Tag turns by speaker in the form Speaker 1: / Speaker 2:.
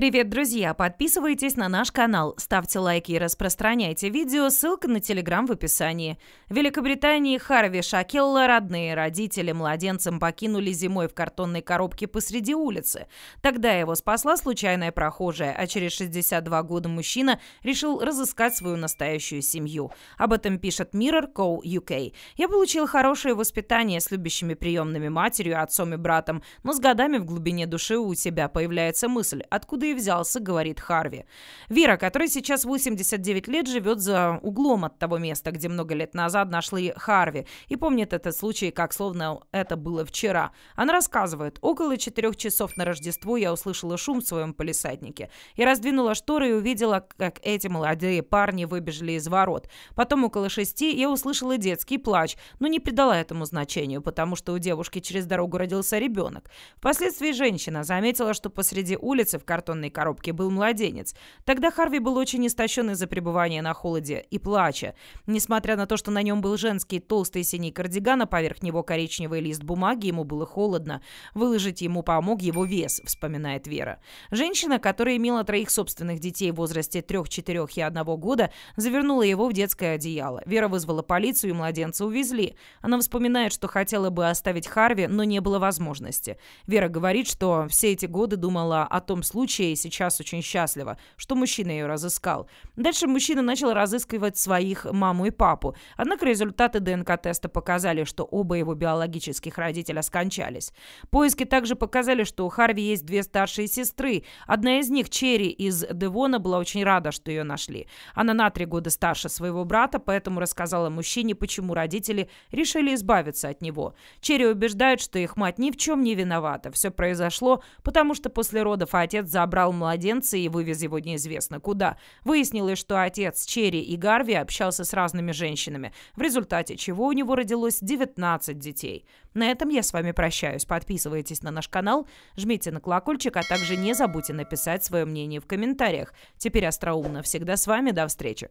Speaker 1: Привет, друзья! Подписывайтесь на наш канал, ставьте лайки и распространяйте видео, ссылка на телеграм в описании. В Великобритании Харви Шакелла родные родители младенцем покинули зимой в картонной коробке посреди улицы. Тогда его спасла случайная прохожая, а через 62 года мужчина решил разыскать свою настоящую семью. Об этом пишет Mirror Co. UK. «Я получил хорошее воспитание с любящими приемными матерью, отцом и братом, но с годами в глубине души у тебя появляется мысль, откуда и взялся, говорит Харви. Вера, которой сейчас 89 лет, живет за углом от того места, где много лет назад нашли Харви, и помнит этот случай, как словно это было вчера. Она рассказывает, около четырех часов на Рождество я услышала шум в своем полисаднике. Я раздвинула шторы и увидела, как эти молодые парни выбежали из ворот. Потом около шести я услышала детский плач, но не придала этому значению, потому что у девушки через дорогу родился ребенок. Впоследствии женщина заметила, что посреди улицы в картон деревянной коробке был младенец. Тогда Харви был очень истощен из-за пребывания на холоде и плача. Несмотря на то, что на нем был женский толстый синий кардиган, а поверх него коричневый лист бумаги, ему было холодно. Выложить ему помог его вес, вспоминает Вера. Женщина, которая имела троих собственных детей в возрасте трех, четырех и одного года, завернула его в детское одеяло. Вера вызвала полицию, и младенца увезли. Она вспоминает, что хотела бы оставить Харви, но не было возможности. Вера говорит, что все эти годы думала о том случае, вообще и сейчас очень счастлива, что мужчина ее разыскал. Дальше мужчина начал разыскивать своих маму и папу. Однако результаты ДНК-теста показали, что оба его биологических родителя скончались. Поиски также показали, что у Харви есть две старшие сестры. Одна из них, Черри из Девона, была очень рада, что ее нашли. Она на три года старше своего брата, поэтому рассказала мужчине, почему родители решили избавиться от него. Черри убеждает, что их мать ни в чем не виновата. Все произошло, потому что после родов отец забыл забрал младенца и вывез его неизвестно куда. Выяснилось, что отец Черри и Гарви общался с разными женщинами, в результате чего у него родилось 19 детей. На этом я с вами прощаюсь. Подписывайтесь на наш канал, жмите на колокольчик, а также не забудьте написать свое мнение в комментариях. Теперь остроумно всегда с вами. До встречи.